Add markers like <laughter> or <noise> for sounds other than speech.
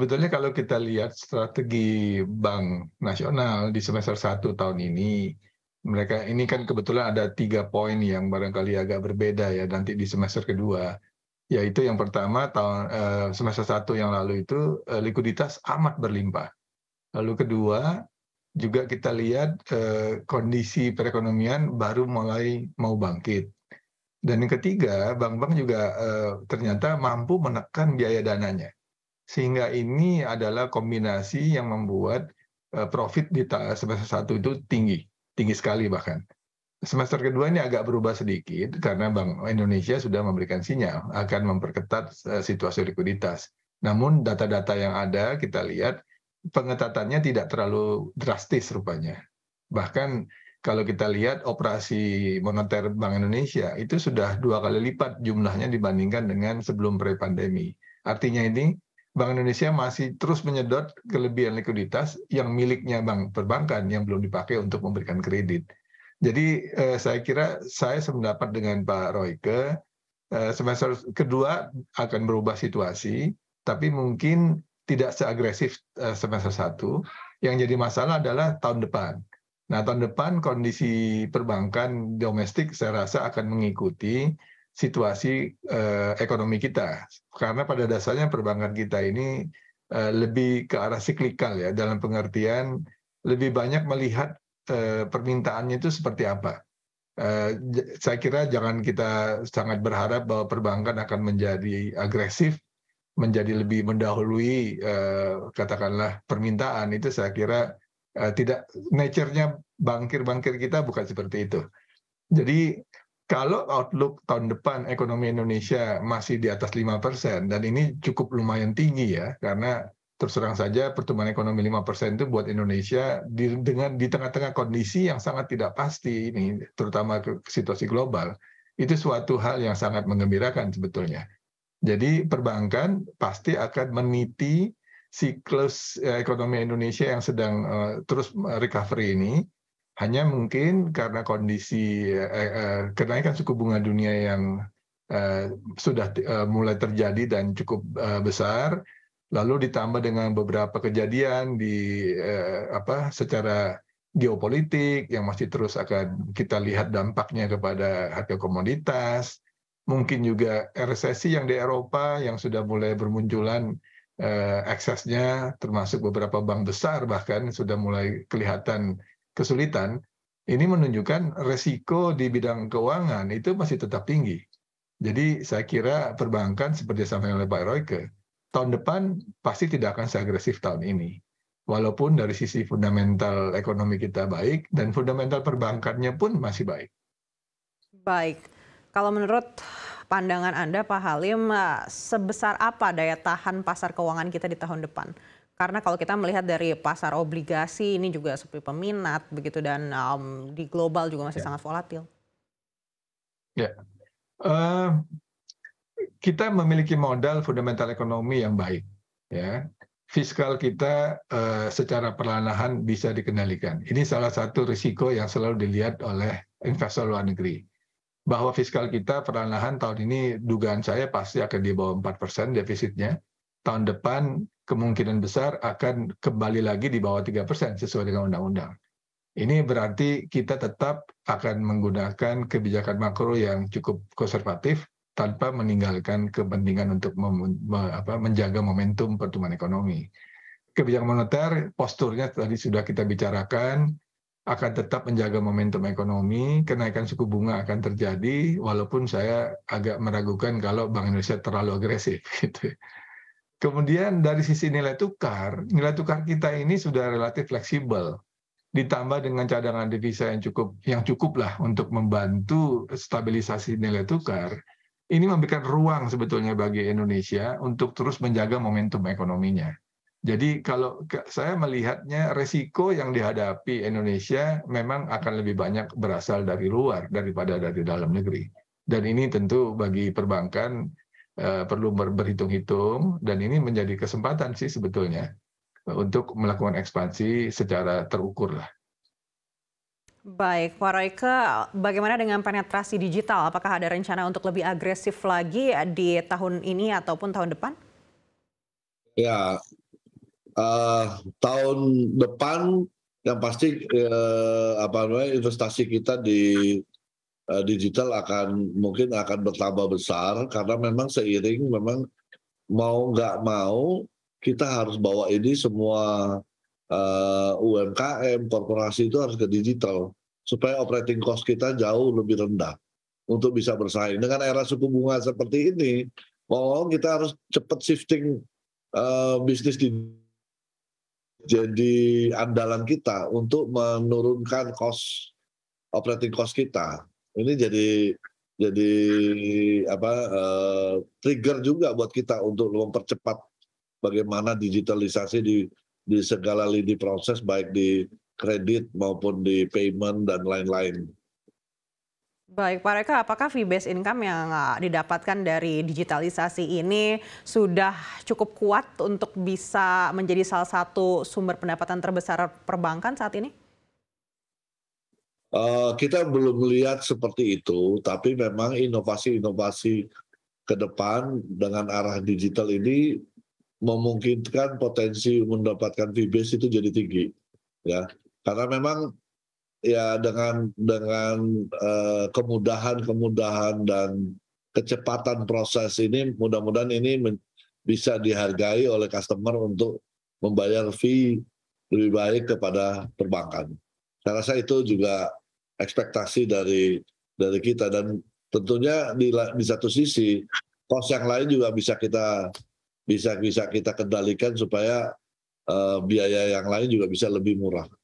sebetulnya kalau kita lihat strategi Bank Nasional di semester 1 tahun ini, mereka ini kan kebetulan ada tiga poin yang barangkali agak berbeda ya nanti di semester kedua. Yaitu yang pertama tahun eh, semester satu yang lalu itu eh, likuiditas amat berlimpah. Lalu kedua, juga kita lihat eh, kondisi perekonomian baru mulai mau bangkit. Dan yang ketiga, bank-bank juga ternyata mampu menekan biaya dananya sehingga ini adalah kombinasi yang membuat eh, profit di semester satu itu tinggi, tinggi sekali bahkan. Semester kedua ini agak berubah sedikit karena Bank Indonesia sudah memberikan sinyal akan memperketat eh, situasi likuiditas. Namun data-data yang ada kita lihat pengetatannya tidak terlalu drastis rupanya. Bahkan kalau kita lihat operasi moneter Bank Indonesia itu sudah dua kali lipat jumlahnya dibandingkan dengan sebelum pre-pandemi. Artinya ini Bank Indonesia masih terus menyedot kelebihan likuiditas yang miliknya bank perbankan yang belum dipakai untuk memberikan kredit. Jadi eh, saya kira saya sependapat dengan Pak Royke eh, semester kedua akan berubah situasi, tapi mungkin tidak seagresif eh, semester satu. Yang jadi masalah adalah tahun depan. Nah tahun depan kondisi perbankan domestik saya rasa akan mengikuti situasi uh, ekonomi kita. Karena pada dasarnya perbankan kita ini uh, lebih ke arah siklikal ya dalam pengertian lebih banyak melihat uh, permintaannya itu seperti apa. Uh, saya kira jangan kita sangat berharap bahwa perbankan akan menjadi agresif, menjadi lebih mendahului uh, katakanlah permintaan itu saya kira uh, tidak nature-nya bankir bangkir kita bukan seperti itu. Jadi kalau outlook tahun depan ekonomi Indonesia masih di atas 5 persen, dan ini cukup lumayan tinggi ya, karena terus terang saja pertumbuhan ekonomi 5 persen itu buat Indonesia di, dengan di tengah-tengah kondisi yang sangat tidak pasti ini, terutama ke situasi global, itu suatu hal yang sangat mengembirakan sebetulnya. Jadi perbankan pasti akan meniti siklus eh, ekonomi Indonesia yang sedang uh, terus recovery ini, hanya mungkin karena kondisi eh, eh, kenaikan suku bunga dunia yang eh, sudah eh, mulai terjadi dan cukup eh, besar, lalu ditambah dengan beberapa kejadian di eh, apa secara geopolitik yang masih terus akan kita lihat dampaknya kepada harga komoditas, mungkin juga resesi yang di Eropa yang sudah mulai bermunculan eh, aksesnya, termasuk beberapa bank besar bahkan sudah mulai kelihatan kesulitan, ini menunjukkan resiko di bidang keuangan itu masih tetap tinggi. Jadi saya kira perbankan seperti yang disampaikan oleh Pak Royke, tahun depan pasti tidak akan seagresif tahun ini. Walaupun dari sisi fundamental ekonomi kita baik dan fundamental perbankannya pun masih baik. Baik, kalau menurut pandangan Anda Pak Halim, eh, sebesar apa daya tahan pasar keuangan kita di tahun depan? karena kalau kita melihat dari pasar obligasi ini juga sepi peminat begitu dan um, di global juga masih yeah. sangat volatil. Ya, uh, kita memiliki modal fundamental ekonomi yang baik, ya. Fiskal kita uh, secara perlahan-lahan bisa dikendalikan. Ini salah satu risiko yang selalu dilihat oleh investor luar negeri bahwa fiskal kita perlahan-lahan tahun ini dugaan saya pasti akan di bawah 4% defisitnya. Tahun depan kemungkinan besar akan kembali lagi di bawah 3% sesuai dengan undang-undang. Ini berarti kita tetap akan menggunakan kebijakan makro yang cukup konservatif tanpa meninggalkan kepentingan untuk mem, apa, menjaga momentum pertumbuhan ekonomi. Kebijakan moneter posturnya tadi sudah kita bicarakan akan tetap menjaga momentum ekonomi, kenaikan suku bunga akan terjadi walaupun saya agak meragukan kalau Bank Indonesia terlalu agresif <laughs> gitu. Kemudian dari sisi nilai tukar, nilai tukar kita ini sudah relatif fleksibel. Ditambah dengan cadangan devisa yang cukup yang cukuplah untuk membantu stabilisasi nilai tukar. Ini memberikan ruang sebetulnya bagi Indonesia untuk terus menjaga momentum ekonominya. Jadi kalau saya melihatnya resiko yang dihadapi Indonesia memang akan lebih banyak berasal dari luar daripada dari dalam negeri. Dan ini tentu bagi perbankan Eh, perlu berhitung-hitung dan ini menjadi kesempatan sih sebetulnya untuk melakukan ekspansi secara terukur lah. Baik, Pak Royke, bagaimana dengan penetrasi digital? Apakah ada rencana untuk lebih agresif lagi di tahun ini ataupun tahun depan? Ya, uh, tahun depan yang pasti uh, apa namanya investasi kita di Eh, digital akan mungkin akan bertambah besar karena memang seiring memang mau nggak mau kita harus bawa ini semua uh, eh, UMKM korporasi itu harus ke digital supaya operating cost kita jauh lebih rendah untuk bisa bersaing dengan era suku bunga seperti ini mau kita harus cepat shifting uh, bisnis di jadi andalan kita untuk menurunkan cost operating cost kita ini jadi jadi apa uh, trigger juga buat kita untuk mempercepat bagaimana digitalisasi di di segala lini proses baik di kredit maupun di payment dan lain-lain. Baik, Pak Reka, apakah fee based income yang eh, didapatkan dari digitalisasi ini sudah cukup kuat untuk bisa menjadi salah satu sumber pendapatan terbesar perbankan saat ini? Eh, kita belum melihat seperti itu, tapi memang inovasi-inovasi ke depan dengan arah digital ini memungkinkan potensi mendapatkan fee itu jadi tinggi, ya. Karena memang ya dengan dengan kemudahan kemudahan-kemudahan dan kecepatan proses ini, mudah-mudahan ini bisa dihargai oleh customer untuk membayar fee lebih baik kepada perbankan. Saya rasa itu juga ekspektasi dari dari kita dan tentunya di, di satu sisi kos yang lain juga bisa kita bisa bisa kita kendalikan supaya uh, biaya yang lain juga bisa lebih murah.